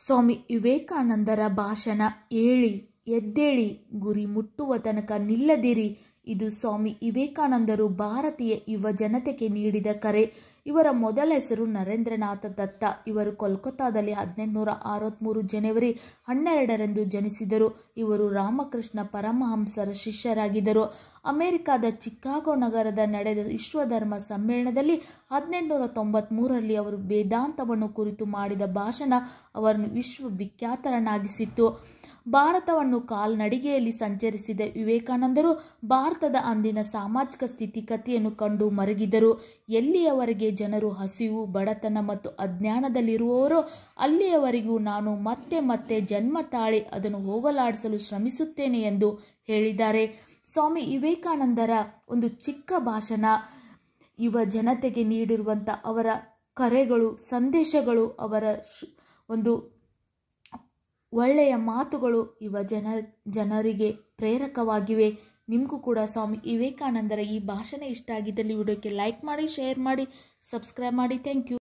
ಸ್ವಾಮಿ ವಿವೇಕಾನಂದರ ಭಾಷಣ ಏಳಿ ಎದ್ದೇಳಿ ಗುರಿ ಮುಟ್ಟುವ ತನಕ ನಿಲ್ಲದಿರಿ ಇದು ಸ್ವಾಮಿ ವಿವೇಕಾನಂದರು ಭಾರತೀಯ ಯುವ ಜನತೆಗೆ ನೀಡಿದ ಕರೆ ಇವರ ಮೊದಲ ಹೆಸರು ನರೇಂದ್ರನಾಥ ದತ್ತ ಇವರು ಕೋಲ್ಕತ್ತಾದಲ್ಲಿ ಹದಿನೆಂಟುನೂರ ಅರವತ್ತ್ಮೂರು ಜನವರಿ ಹನ್ನೆರಡರಂದು ಜನಿಸಿದರು ಇವರು ರಾಮಕೃಷ್ಣ ಪರಮಹಂಸರ ಶಿಷ್ಯರಾಗಿದ್ದರು ಅಮೆರಿಕದ ಚಿಕಾಗೋ ನಗರದ ನಡೆದ ವಿಶ್ವಧರ್ಮ ಸಮ್ಮೇಳನದಲ್ಲಿ ಹದಿನೆಂಟುನೂರ ತೊಂಬತ್ತ್ಮೂರರಲ್ಲಿ ಅವರು ವೇದಾಂತವನ್ನು ಕುರಿತು ಮಾಡಿದ ಭಾಷಣ ಅವರನ್ನು ವಿಶ್ವವಿಖ್ಯಾತರನ್ನಾಗಿಸಿತ್ತು ಭಾರತವನ್ನು ಕಾಲ್ನಡಿಗೆಯಲ್ಲಿ ಸಂಚರಿಸಿದ ವಿವೇಕಾನಂದರು ಭಾರತದ ಅಂದಿನ ಸಾಮಾಜಿಕ ಸ್ಥಿತಿಗತಿಯನ್ನು ಕಂಡು ಮರಗಿದರು ಎಲ್ಲಿಯವರೆಗೆ ಜನರು ಹಸಿವು ಬಡತನ ಮತ್ತು ಅಜ್ಞಾನದಲ್ಲಿರುವವರೋ ಅಲ್ಲಿಯವರೆಗೂ ನಾನು ಮತ್ತೆ ಮತ್ತೆ ಜನ್ಮ ತಾಳಿ ಅದನ್ನು ಹೋಗಲಾಡಿಸಲು ಶ್ರಮಿಸುತ್ತೇನೆ ಎಂದು ಹೇಳಿದ್ದಾರೆ ಸ್ವಾಮಿ ವಿವೇಕಾನಂದರ ಒಂದು ಚಿಕ್ಕ ಭಾಷಣ ಯುವ ಜನತೆಗೆ ನೀಡಿರುವಂಥ ಅವರ ಕರೆಗಳು ಸಂದೇಶಗಳು ಅವರ ಒಂದು ಒಳ್ಳೆಯ ಮಾತುಗಳು ಇವ ಜನ ಜನರಿಗೆ ಪ್ರೇರಕವಾಗಿವೆ ನಿಮಗೂ ಕೂಡ ಸ್ವಾಮಿ ವಿವೇಕಾನಂದರ ಈ ಭಾಷಣ ಇಷ್ಟ ಆಗಿದ್ದಲ್ಲಿ ವಿಡಿಯೋಕ್ಕೆ ಲೈಕ್ ಮಾಡಿ ಶೇರ್ ಮಾಡಿ ಸಬ್ಸ್ಕ್ರೈಬ್ ಮಾಡಿ ಥ್ಯಾಂಕ್ ಯು